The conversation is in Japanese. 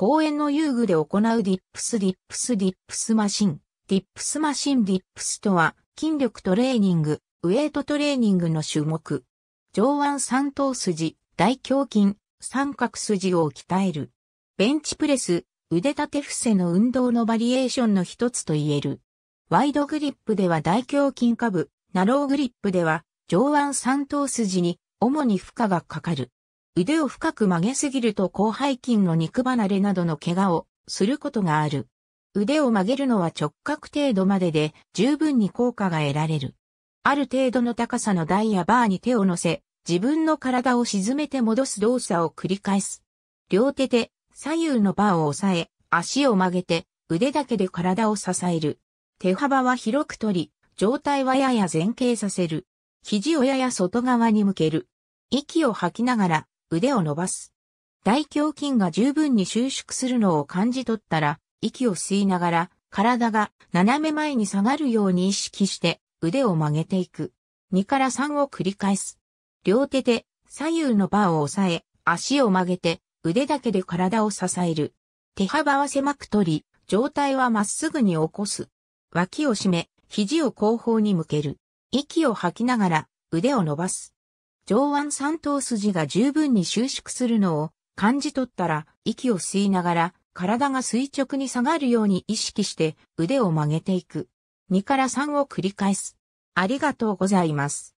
公園の遊具で行うディップスディップスディップスマシン。ディップスマシンディップスとは、筋力トレーニング、ウェイトトレーニングの種目。上腕三頭筋、大胸筋、三角筋を鍛える。ベンチプレス、腕立て伏せの運動のバリエーションの一つと言える。ワイドグリップでは大胸筋下部、ナローグリップでは上腕三頭筋に主に負荷がかかる。腕を深く曲げすぎると広背筋の肉離れなどの怪我をすることがある。腕を曲げるのは直角程度までで十分に効果が得られる。ある程度の高さの台やバーに手を乗せ、自分の体を沈めて戻す動作を繰り返す。両手で左右のバーを押さえ、足を曲げて腕だけで体を支える。手幅は広く取り、上体はやや前傾させる。肘をやや外側に向ける。息を吐きながら腕を伸ばす。大胸筋が十分に収縮するのを感じ取ったら、息を吸いながら、体が斜め前に下がるように意識して腕を曲げていく。2から3を繰り返す。両手で左右のバーを押さえ、足を曲げて腕だけで体を支える。手幅は狭く取り、上体はまっすぐに起こす。脇を締め、肘を後方に向ける。息を吐きながら腕を伸ばす。上腕三頭筋が十分に収縮するのを感じ取ったら息を吸いながら体が垂直に下がるように意識して腕を曲げていく。2から3を繰り返す。ありがとうございます。